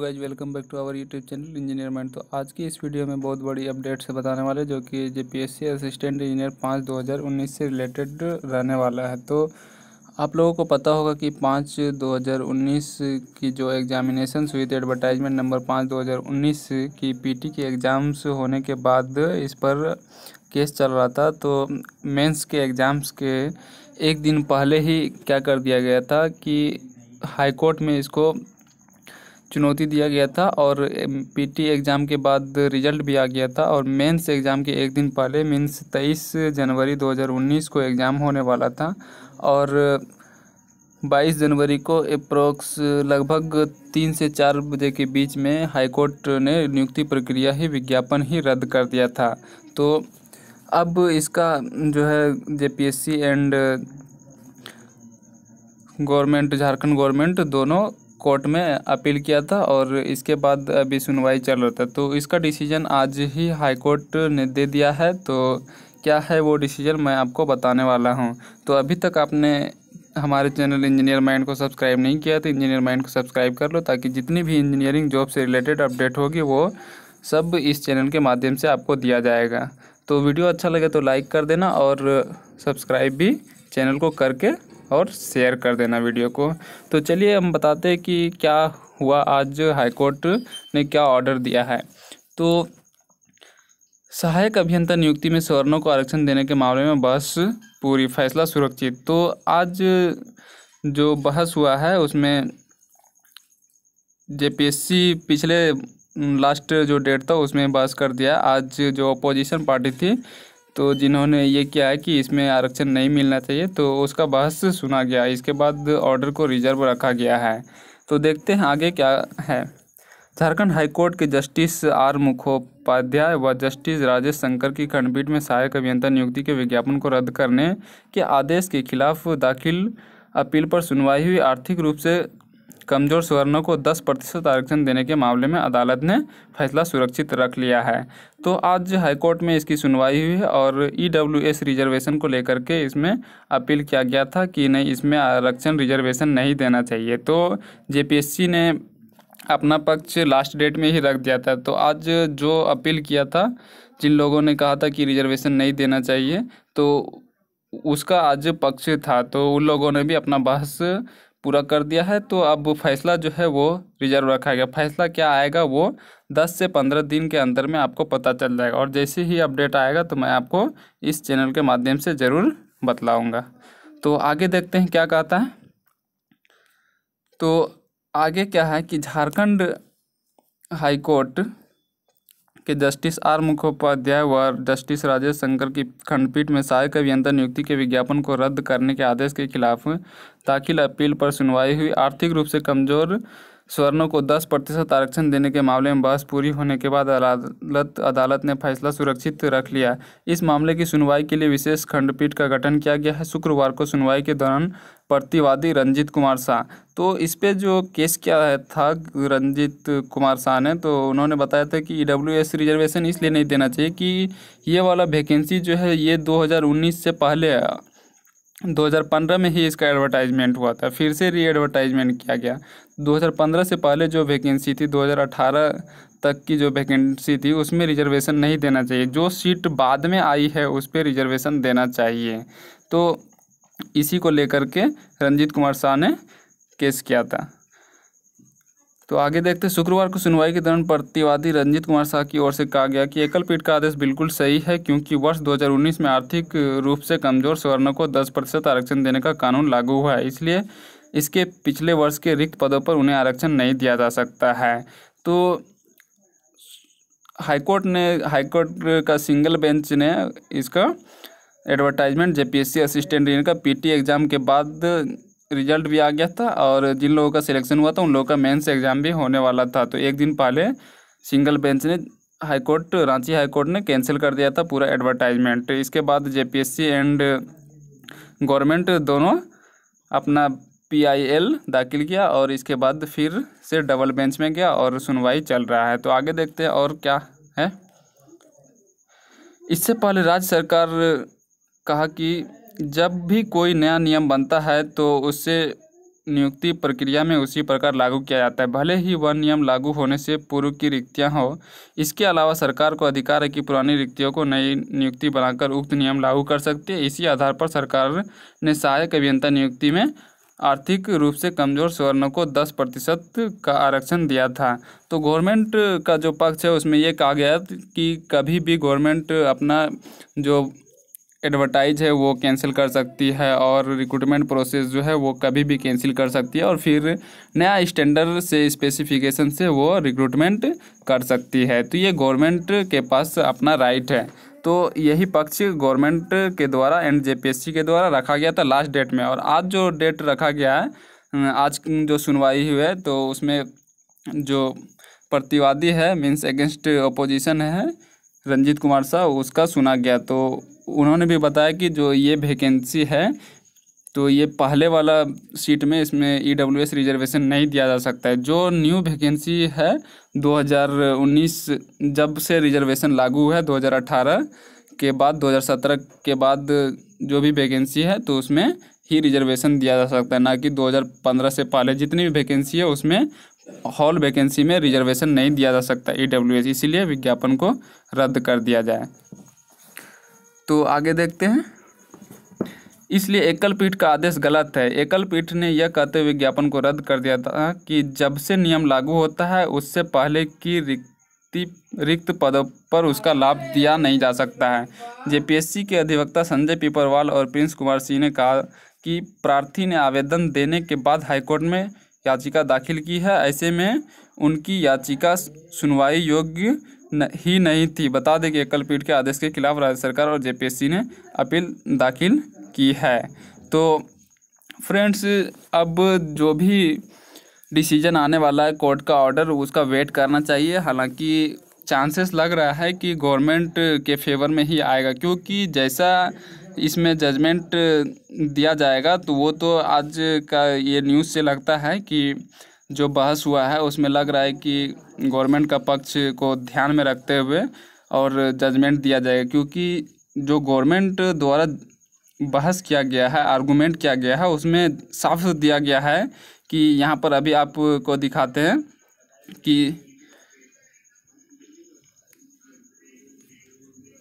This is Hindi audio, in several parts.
guys welcome back to our YouTube channel engineer mind तो आज की इस वीडियो में बहुत बड़ी अपडेट से बताने वाले जो कि सी असिस्टेंट इंजीनियर पाँच 2019 से रिलेटेड रहने वाला है तो आप लोगों को पता होगा कि पाँच 2019 की जो एग्जामिनेशन हुई थी एडवर्टाइजमेंट नंबर पाँच 2019 की पीटी के एग्ज़ाम्स होने के बाद इस पर केस चल रहा था तो मेन्स के एग्ज़ाम्स के एक दिन पहले ही क्या कर दिया गया था कि हाईकोर्ट में इसको चुनौती दिया गया था और पीटी एग्ज़ाम के बाद रिजल्ट भी आ गया था और मेंस एग्ज़ाम के एक दिन पहले मीन्स तेईस जनवरी 2019 को एग्ज़ाम होने वाला था और 22 जनवरी को अप्रोक्स लगभग तीन से चार बजे के बीच में हाईकोर्ट ने नियुक्ति प्रक्रिया ही विज्ञापन ही रद्द कर दिया था तो अब इसका जो है J and government Jharkhand government दोनों कोर्ट में अपील किया था और इसके बाद अभी सुनवाई चल रहा था तो इसका डिसीजन आज ही हाई कोर्ट ने दे दिया है तो क्या है वो डिसीजन मैं आपको बताने वाला हूँ तो अभी तक आपने हमारे चैनल इंजीनियर माइंड को सब्सक्राइब नहीं किया तो इंजीनियर माइंड को सब्सक्राइब कर लो ताकि जितनी भी इंजीनियरिंग जॉब से रिलेटेड अपडेट होगी वो सब इस चैनल के माध्यम से आपको दिया जाएगा तो वीडियो अच्छा लगे तो लाइक कर देना और सब्सक्राइब भी चैनल को करके और शेयर कर देना वीडियो को तो चलिए हम बताते हैं कि क्या हुआ आज हाईकोर्ट ने क्या ऑर्डर दिया है तो सहायक अभियंता नियुक्ति में सवर्णों को आरक्षण देने के मामले में बहस पूरी फैसला सुरक्षित तो आज जो बहस हुआ है उसमें जे पिछले लास्ट जो डेट था उसमें बहस कर दिया आज जो अपोजिशन पार्टी थी तो जिन्होंने ये किया है कि इसमें आरक्षण नहीं मिलना चाहिए तो उसका बहस सुना गया इसके बाद ऑर्डर को रिजर्व रखा गया है तो देखते हैं आगे क्या है झारखंड हाईकोर्ट के जस्टिस आर मुखोपाध्याय व जस्टिस राजेश शंकर की खंडपीठ में सहायक अभियंता नियुक्ति के विज्ञापन को रद्द करने के आदेश के खिलाफ दाखिल अपील पर सुनवाई हुई आर्थिक रूप से कमजोर सुवर्णों को 10 प्रतिशत आरक्षण देने के मामले में अदालत ने फैसला सुरक्षित रख लिया है तो आज हाईकोर्ट में इसकी सुनवाई हुई है और ई e रिजर्वेशन को लेकर के इसमें अपील किया गया था कि नहीं इसमें आरक्षण रिजर्वेशन नहीं देना चाहिए तो जे ने अपना पक्ष लास्ट डेट में ही रख दिया था तो आज जो अपील किया था जिन लोगों ने कहा था कि रिजर्वेशन नहीं देना चाहिए तो उसका आज पक्ष था तो उन लोगों ने भी अपना बहस पूरा कर दिया है तो अब फैसला जो है वो रिजर्व रखा गया फैसला क्या आएगा वो 10 से 15 दिन के अंदर में आपको पता चल जाएगा और जैसे ही अपडेट आएगा तो मैं आपको इस चैनल के माध्यम से ज़रूर बतलाऊँगा तो आगे देखते हैं क्या कहता है तो आगे क्या है कि झारखंड हाईकोर्ट कि जस्टिस आर मुखोपाध्याय व जस्टिस राजेश शंकर की खंडपीठ में सहायक अभियंता नियुक्ति के विज्ञापन को रद्द करने के आदेश के खिलाफ दाखिल अपील पर सुनवाई हुई आर्थिक रूप से कमजोर स्वर्णों को 10 प्रतिशत आरक्षण देने के मामले में बहस पूरी होने के बाद अदालत अदालत ने फैसला सुरक्षित रख लिया इस मामले की सुनवाई के लिए विशेष खंडपीठ का गठन किया गया है शुक्रवार को सुनवाई के दौरान प्रतिवादी रंजीत कुमार शाह तो इस पर जो केस क्या है था रंजीत कुमार शाह ने तो उन्होंने बताया था कि ई e रिजर्वेशन इसलिए नहीं देना चाहिए कि ये वाला वैकेंसी जो है ये 2019 से पहले 2015 में ही इसका एडवर्टाइजमेंट हुआ था फिर से री एडवर्टाइजमेंट किया गया 2015 से पहले जो वैकेंसी थी 2018 तक की जो वैकेंसी थी उसमें रिजर्वेशन नहीं देना चाहिए जो सीट बाद में आई है उस पर रिजर्वेशन देना चाहिए तो इसी को लेकर के रंजीत कुमार शाह ने केस किया था तो आगे देखते शुक्रवार को सुनवाई के दौरान प्रतिवादी रंजीत कुमार शाह की ओर से कहा गया कि एकल पीठ का आदेश बिल्कुल सही है क्योंकि वर्ष 2019 में आर्थिक रूप से कमजोर सवर्णों को 10 प्रतिशत आरक्षण देने का कानून लागू हुआ है इसलिए इसके पिछले वर्ष के रिक्त पदों पर उन्हें आरक्षण नहीं दिया जा सकता है तो हाईकोर्ट ने हाईकोर्ट का सिंगल बेंच ने इसका एडवर्टाइजमेंट जेपीएससी असिस्टेंट रीडर का पीटी एग्ज़ाम के बाद रिजल्ट भी आ गया था और जिन लोगों का सिलेक्शन हुआ था उन लोगों का मेंस एग्ज़ाम भी होने वाला था तो एक दिन पहले सिंगल बेंच ने हाईकोर्ट रांची हाईकोर्ट ने कैंसिल कर दिया था पूरा एडवर्टाइजमेंट तो इसके बाद जेपीएससी एंड गवर्नमेंट दोनों अपना पीआईएल दाखिल किया और इसके बाद फिर से डबल बेंच में गया और सुनवाई चल रहा है तो आगे देखते हैं और क्या है इससे पहले राज्य सरकार कहा कि जब भी कोई नया नियम बनता है तो उसे नियुक्ति प्रक्रिया में उसी प्रकार लागू किया जाता है भले ही वह नियम लागू होने से पूर्व की रिक्तियां हो इसके अलावा सरकार को अधिकार है कि पुरानी रिक्तियों को नई नियुक्ति बनाकर उक्त नियम लागू कर सकती है इसी आधार पर सरकार ने सहायक अभियंता नियुक्ति में आर्थिक रूप से कमज़ोर सवर्णों को दस प्रतिशत का आरक्षण दिया था तो गवर्नमेंट का जो पक्ष है उसमें यह कहा गया कि कभी भी गवर्नमेंट अपना जो एडवर्टाइज है वो कैंसिल कर सकती है और रिक्रूटमेंट प्रोसेस जो है वो कभी भी कैंसिल कर सकती है और फिर नया स्टैंडर्ड से स्पेसिफिकेशन से वो रिक्रूटमेंट कर सकती है तो ये गवर्नमेंट के पास अपना राइट है तो यही पक्ष गवर्नमेंट के द्वारा एंड जेपीएससी के द्वारा रखा गया था लास्ट डेट में और आज जो डेट रखा गया है आज जो सुनवाई हुई है तो उसमें जो प्रतिवादी है मीन्स अगेंस्ट अपोजिशन है रंजीत कुमार साह उसका सुना गया तो उन्होंने भी बताया कि जो ये वैकेंसी है तो ये पहले वाला सीट में इसमें ई डब्ल्यू एस रिजर्वेशन नहीं दिया जा सकता है जो न्यू वैकेंसी है 2019 जब से रिजर्वेशन लागू है 2018 के बाद 2017 के बाद जो भी वैकेंसी है तो उसमें ही रिजर्वेशन दिया जा सकता है ना कि 2015 से पहले जितनी भी वैकेंसी है उसमें हॉल वैकेंसी में रिजर्वेशन नहीं दिया जा सकता ई डब्ल्यू एस इसीलिए विज्ञापन को रद्द कर दिया जाए तो आगे देखते हैं इसलिए एकल पीठ का आदेश गलत है एकल पीठ ने यह कहते हुए ज्ञापन को रद्द कर दिया था कि जब से नियम लागू होता है उससे पहले की रिक्ति रिक्त पदों पर उसका लाभ दिया नहीं जा सकता है जेपीएससी के अधिवक्ता संजय पिपरवाल और प्रिंस कुमार सिंह ने कहा कि प्रार्थी ने आवेदन देने के बाद हाईकोर्ट में याचिका दाखिल की है ऐसे में उनकी याचिका सुनवाई योग्य न, ही नहीं थी बता दें कि एकल पीठ के आदेश के खिलाफ राज्य सरकार और जेपीएससी ने अपील दाखिल की है तो फ्रेंड्स अब जो भी डिसीजन आने वाला है कोर्ट का ऑर्डर उसका वेट करना चाहिए हालांकि चांसेस लग रहा है कि गवर्नमेंट के फेवर में ही आएगा क्योंकि जैसा इसमें जजमेंट दिया जाएगा तो वो तो आज का ये न्यूज़ से लगता है कि जो बहस हुआ है उसमें लग रहा है कि गवर्नमेंट का पक्ष को ध्यान में रखते हुए और जजमेंट दिया जाएगा क्योंकि जो गवर्नमेंट द्वारा बहस किया गया है आर्गूमेंट किया गया है उसमें साफ दिया गया है कि यहाँ पर अभी आपको दिखाते हैं कि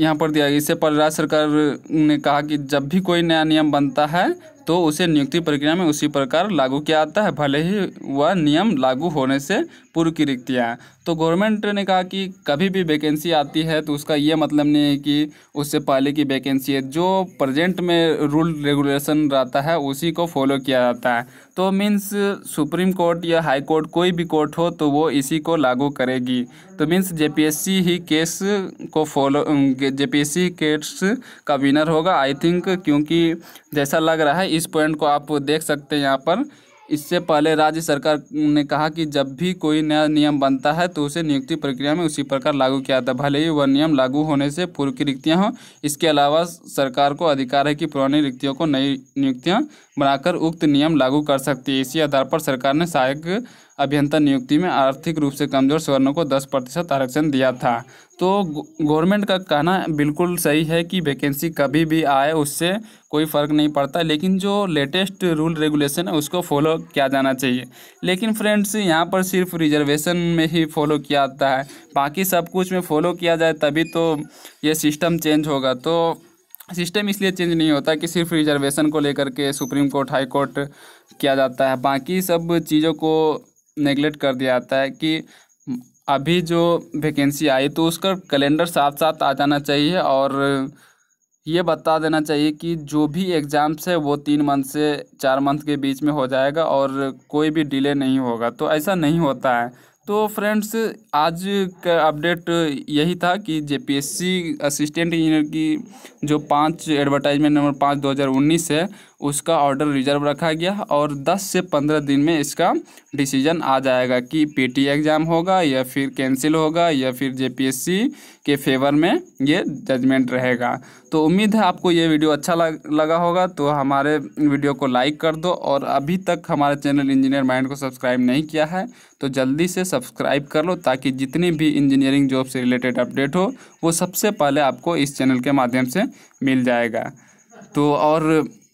यहाँ पर दिया गया इससे पर राज्य सरकार ने कहा कि जब भी कोई नया नियम बनता है तो उसे नियुक्ति प्रक्रिया में उसी प्रकार लागू किया जाता है भले ही वह नियम लागू होने से पूर्व की रिक्तियाँ तो गवर्नमेंट ने कहा कि कभी भी वैकेंसी आती है तो उसका ये मतलब नहीं है कि उससे पहले की वैकेंसी है जो प्रजेंट में रूल रेगुलेशन रहता है उसी को फॉलो किया जाता है तो मीन्स सुप्रीम कोर्ट या हाई कोर्ट कोई भी कोर्ट हो तो वो इसी को लागू करेगी तो मीन्स जे ही केस को फॉलो जेपीएससी केस का विनर होगा आई थिंक क्योंकि जैसा लग रहा है इस पॉइंट को आप देख सकते हैं यहाँ पर इससे पहले राज्य सरकार ने कहा कि जब भी कोई नया नियम बनता है तो उसे नियुक्ति प्रक्रिया में उसी प्रकार लागू किया जाता है भले ही वह नियम लागू होने से पूर्व की रिक्तियाँ हों इसके अलावा सरकार को अधिकार है कि पुरानी रिक्तियों को नई नियुक्तियाँ बनाकर उक्त नियम लागू कर सकती है इसी आधार पर सरकार ने सहायक अभियंता नियुक्ति में आर्थिक रूप से कमजोर सवर्णों को दस प्रतिशत आरक्षण दिया था तो गवर्नमेंट का कहना बिल्कुल सही है कि वैकेंसी कभी भी आए उससे कोई फ़र्क नहीं पड़ता लेकिन जो लेटेस्ट रूल रेगुलेशन है उसको फॉलो किया जाना चाहिए लेकिन फ्रेंड्स यहाँ पर सिर्फ रिजर्वेशन में ही फॉलो किया जाता है बाकी सब कुछ में फॉलो किया जाए तभी तो ये सिस्टम चेंज होगा तो सिस्टम इसलिए चेंज नहीं होता कि सिर्फ रिजर्वेशन को लेकर के सुप्रीम कोर्ट हाई कोर्ट किया जाता है बाकी सब चीज़ों को नेगलेक्ट कर दिया जाता है कि अभी जो वैकेंसी आई तो उसका कैलेंडर साथ साथ आ जाना चाहिए और ये बता देना चाहिए कि जो भी एग्ज़ाम्स है वो तीन मंथ से चार मंथ के बीच में हो जाएगा और कोई भी डिले नहीं होगा तो ऐसा नहीं होता है तो फ्रेंड्स आज का अपडेट यही था कि जे असिस्टेंट इंजीनियर की जो पाँच एडवर्टाइजमेंट नंबर पाँच दो है उसका ऑर्डर रिजर्व रखा गया और 10 से 15 दिन में इसका डिसीजन आ जाएगा कि पीटी एग्ज़ाम होगा या फिर कैंसिल होगा या फिर जेपीएससी के फेवर में ये जजमेंट रहेगा तो उम्मीद है आपको ये वीडियो अच्छा लग, लगा होगा तो हमारे वीडियो को लाइक कर दो और अभी तक हमारे चैनल इंजीनियर माइंड को सब्सक्राइब नहीं किया है तो जल्दी से सब्सक्राइब कर लो ताकि जितनी भी इंजीनियरिंग जॉब से रिलेटेड अपडेट हो वो सबसे पहले आपको इस चैनल के माध्यम से मिल जाएगा तो और